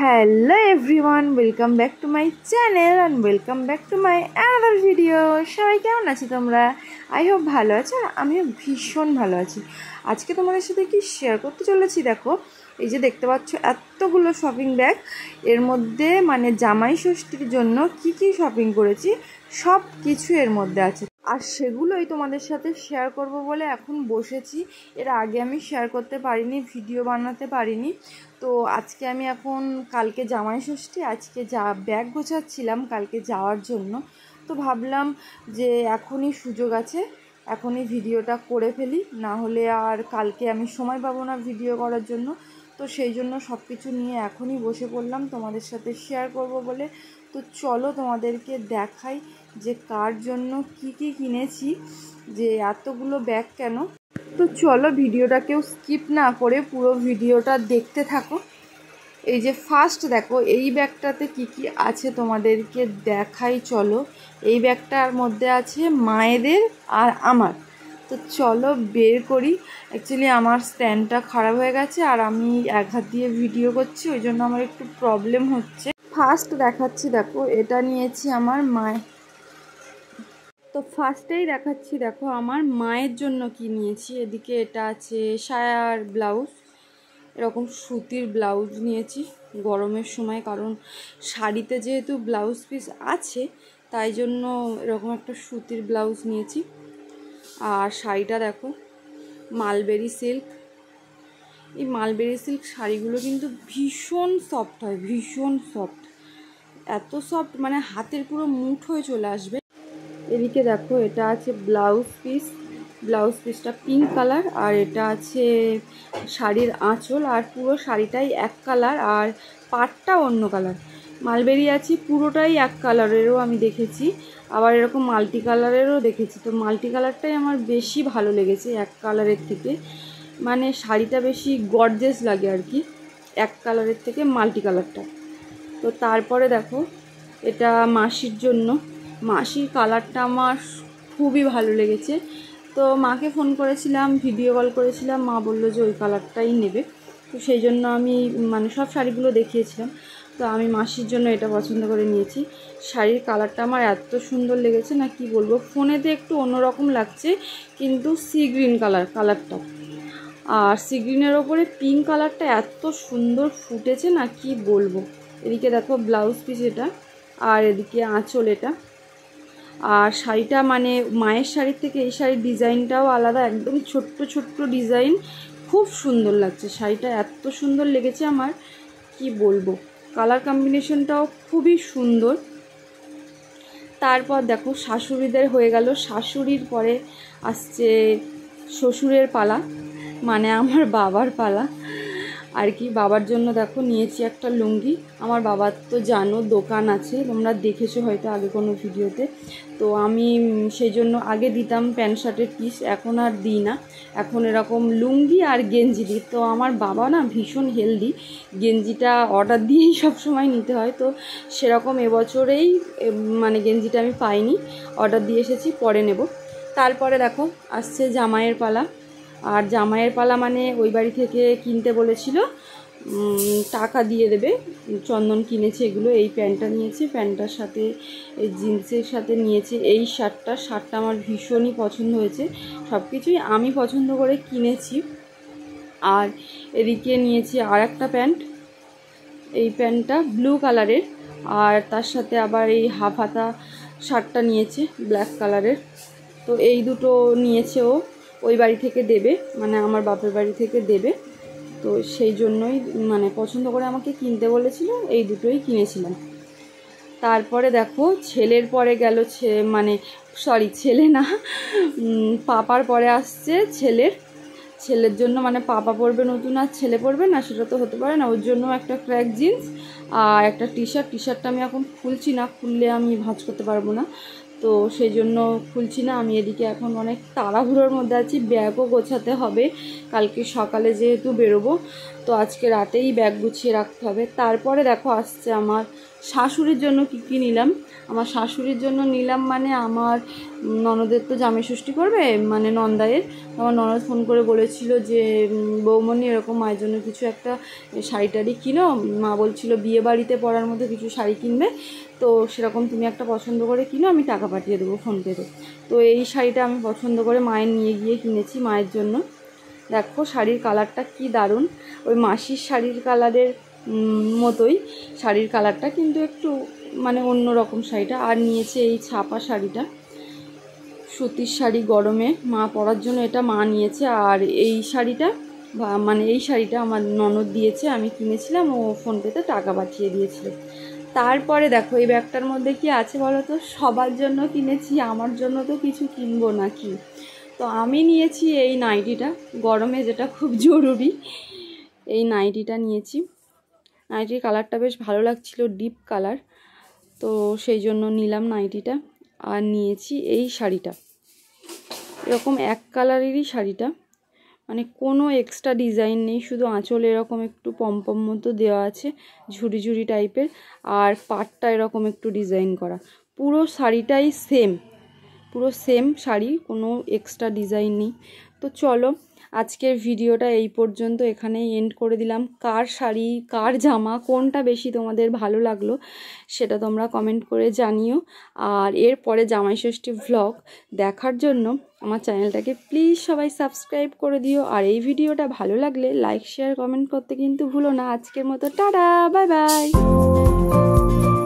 hello everyone welcome back to my channel and welcome back to my another video সবাই কেমন আছো তোমরা I hope ভালো আছো আমিও ভীষণ ভালো আছি আজকে তোমাদের সাথে কি শেয়ার করতে চলেছি দেখো এই যে দেখতে পাচ্ছ এতগুলো শপিং ব্যাগ এর মধ্যে মানে জামাই ষষ্ঠীর জন্য কি কি শপিং করেছি সব কিছু এর মধ্যে আছে আর সেগুলোই তোমাদের সাথে শেয়ার করব বলে এখন বসেছি এর আগে আমি শেয়ার করতে পারিনি ভিডিও বানাতে পারিনি তো আজকে আমি এখন কালকে জামাই ষষ্ঠী আজকে যা ব্যাগ গোছাচ্ছিলাম কালকে যাওয়ার জন্য তো ভাবলাম যে এখনই সুযোগ আছে এখনই ভিডিওটা করে ফেলি না হলে আর কালকে আমি সময় পাবো না ভিডিও করার জন্য তো সেই জন্য সব কিছু নিয়ে এখনই বসে পড়লাম তোমাদের সাথে শেয়ার করব বলে তো চলো তোমাদেরকে দেখাই যে কার জন্য কি কি কিনেছি যে এতগুলো ব্যাগ কেন তো চলো ভিডিওটা কেউ স্কিপ না করে পুরো ভিডিওটা দেখতে থাকো এই যে ফার্স্ট দেখো এই ব্যাগটাতে কি কি আছে তোমাদেরকে দেখাই চলো এই ব্যাগটার মধ্যে আছে মায়েদের আর আমার তো চলো বের করি অ্যাকচুয়ালি আমার স্ট্যান্ডটা খারাপ হয়ে গেছে আর আমি এক হাত দিয়ে ভিডিও করছি ওই জন্য আমার একটু প্রবলেম হচ্ছে ফার্স্ট দেখাচ্ছি দেখো এটা নিয়েছি আমার মায়ের তো ফার্স্টেই দেখাচ্ছি দেখো আমার মায়ের জন্য কি নিয়েছি এদিকে এটা আছে সায়ার ব্লাউজ এরকম সুতির ব্লাউজ নিয়েছি গরমের সময় কারণ শাড়িতে যেহেতু ব্লাউজ পিস আছে তাই জন্য এরকম একটা সুতির ব্লাউজ নিয়েছি আর শাড়িটা দেখো মালবেরি সিল্ক এই মালবেরি সিল্ক শাড়িগুলো কিন্তু ভীষণ সফট হয় ভীষণ সফট এত সফট মানে হাতের পুরো মুঠ হয়ে চলে আসবে এদিকে দেখো এটা আছে ব্লাউজ পিস ব্লাউজ পিসটা পিঙ্ক কালার আর এটা আছে শাড়ির আঁচল আর পুরো শাড়িটাই এক কালার আর পাটটা অন্য কালার মালবেরি আছে পুরোটাই এক কালারেরও আমি দেখেছি আবার এরকম মাল্টি কালারেরও দেখেছি তো মাল্টি কালারটাই আমার বেশি ভালো লেগেছে এক কালারের থেকে মানে শাড়িটা বেশি গর্জেস লাগে আর কি এক কালারের থেকে মাল্টি কালারটা তো তারপরে দেখো এটা মাসির জন্য মাসির কালারটা আমার খুবই ভালো লেগেছে তো মাকে ফোন করেছিলাম ভিডিও কল করেছিলাম মা বললো যে ওই কালারটাই নেবে তো সেই জন্য আমি মানে সব শাড়িগুলো দেখিয়েছিলাম তো আমি মাসির জন্য এটা পছন্দ করে নিয়েছি শাড়ির কালারটা আমার এত সুন্দর লেগেছে না কি বলবো ফোনেতে একটু অন্যরকম লাগছে কিন্তু সি গ্রিন কালার কালারটা আর সি গ্রিনের ওপরে পিঙ্ক কালারটা এত সুন্দর ফুটেছে না কি বলবো এদিকে দেখো ব্লাউজ পিস এটা আর এদিকে আঁচল এটা আর শাড়িটা মানে মায়ের শাড়ির থেকে এই শাড়ির ডিজাইনটাও আলাদা একদম ছোট্ট ছোট্ট ডিজাইন খুব সুন্দর লাগছে শাড়িটা এত সুন্দর লেগেছে আমার কি বলবো কালার কম্বিনেশনটাও খুবই সুন্দর তারপর দেখো শাশুড়িদের হয়ে গেল শাশুড়ির পরে আসছে শ্বশুরের পালা মানে আমার বাবার পালা আর কি বাবার জন্য দেখো নিয়েছি একটা লুঙ্গি আমার বাবার তো জানো দোকান আছে তোমরা দেখেছো হয়তো আগে কোনো ভিডিওতে তো আমি সেই জন্য আগে দিতাম প্যান্ট শার্টের পিস এখন আর দিই না এখন এরকম লুঙ্গি আর গেঞ্জি দিই তো আমার বাবা না ভীষণ হেলদি গেঞ্জিটা অর্ডার দিয়েই সময় নিতে হয় তো সেরকম এবছরেই মানে গেঞ্জিটা আমি পাইনি অর্ডার দিয়ে এসেছি পরে নেব তারপরে দেখো আসছে জামাইয়ের পালা আর জামাইয়ের পালা মানে ওই বাড়ি থেকে কিনতে বলেছিল টাকা দিয়ে দেবে চন্দন কিনেছে এগুলো এই প্যান্টটা নিয়েছে প্যান্টটার সাথে এই জিন্সের সাথে নিয়েছে এই শার্টটা শার্টটা আমার ভীষণই পছন্দ হয়েছে সব কিছুই আমি পছন্দ করে কিনেছি আর এদিকে নিয়েছি আর একটা প্যান্ট এই প্যান্টটা ব্লু কালারের আর তার সাথে আবার এই হাফ হাতা শার্টটা নিয়েছে ব্ল্যাক কালারের তো এই দুটো নিয়েছে ও ওই বাড়ি থেকে দেবে মানে আমার বাপের বাড়ি থেকে দেবে তো সেই জন্যই মানে পছন্দ করে আমাকে কিনতে বলেছিল এই দুটোই কিনেছিলাম তারপরে দেখো ছেলের পরে গেল ছে মানে সরি ছেলে না পাপার পরে আসছে ছেলের ছেলের জন্য মানে পাপা পরবে নতুন আর ছেলে পরবে না সেটা তো হতে পারে না ওর জন্য একটা ক্র্যাক জিন্স আর একটা টি শার্ট টি শার্টটা আমি এখন খুলছি না খুললে আমি ভাঁজ করতে পারবো না তো সেই জন্য খুলছি না আমি এদিকে এখন অনেক তাড়াহুড়োর মধ্যে আছি ব্যাগও গোছাতে হবে কালকে সকালে যেহেতু বেরোবো তো আজকে রাতেই ব্যাগ গুছিয়ে রাখতে হবে তারপরে দেখো আসছে আমার শাশুড়ির জন্য কি কি নিলাম আমার শাশুড়ির জন্য নিলাম মানে আমার ননদের তো জামে ষষ্ঠী করবে মানে নন্দায়ের আমার ননদ ফোন করে বলেছিল যে বৌমনি এরকম মায়ের জন্য কিছু একটা শাড়ি টাড়ি কিনো মা বলছিল বিয়ে বাড়িতে পরার মধ্যে কিছু শাড়ি কিনবে তো সেরকম তুমি একটা পছন্দ করে কিনো আমি টাকা পাঠিয়ে দেবো ফোনপেতে তো এই শাড়িটা আমি পছন্দ করে মায়ের নিয়ে গিয়ে কিনেছি মায়ের জন্য দেখো শাড়ির কালারটা কি দারুণ ওই মাসির শাড়ির কালারের মতোই শাড়ির কালারটা কিন্তু একটু মানে অন্য রকম শাড়িটা আর নিয়েছে এই ছাপা শাড়িটা সুতির শাড়ি গরমে মা পরার জন্য এটা মা নিয়েছে আর এই শাড়িটা মানে এই শাড়িটা আমার ননদ দিয়েছে আমি কিনেছিলাম ও ফোনপেতে টাকা পাঠিয়ে দিয়েছিল তারপরে দেখো এই ব্যাগটার মধ্যে কি আছে বলো তো সবার জন্য কিনেছি আমার জন্য তো কিছু কিনবো না কি তো আমি নিয়েছি এই নাইটিটা গরমে যেটা খুব জরুরি এই নাইটিটা নিয়েছি নাইটির কালারটা বেশ ভালো লাগছিল ডিপ কালার তো সেই জন্য নিলাম নাইটিটা আর নিয়েছি এই শাড়িটা এরকম এক কালারেরই শাড়িটা মানে কোনো এক্সট্রা ডিজাইন নেই শুধু আঁচল এরকম একটু পম্পম মতো দেওয়া আছে ঝুড়ি ঝুড়ি টাইপের আর পাটটা এরকম একটু ডিজাইন করা পুরো শাড়িটাই সেম পুরো সেম শাড়ি কোনো এক্সট্রা ডিজাইন নেই তো চলো আজকের ভিডিওটা এই পর্যন্ত এখানেই এন্ড করে দিলাম কার শাড়ি কার জামা কোনটা বেশি তোমাদের ভালো লাগলো সেটা তোমরা কমেন্ট করে জানিও আর এরপরে জামাই ষষ্ঠী ভ্লগ দেখার জন্য আমার চ্যানেলটাকে প্লিজ সবাই সাবস্ক্রাইব করে দিও আর এই ভিডিওটা ভালো লাগলে লাইক শেয়ার কমেন্ট করতে কিন্তু ভুলো না আজকের মতো টাটা বাই বাই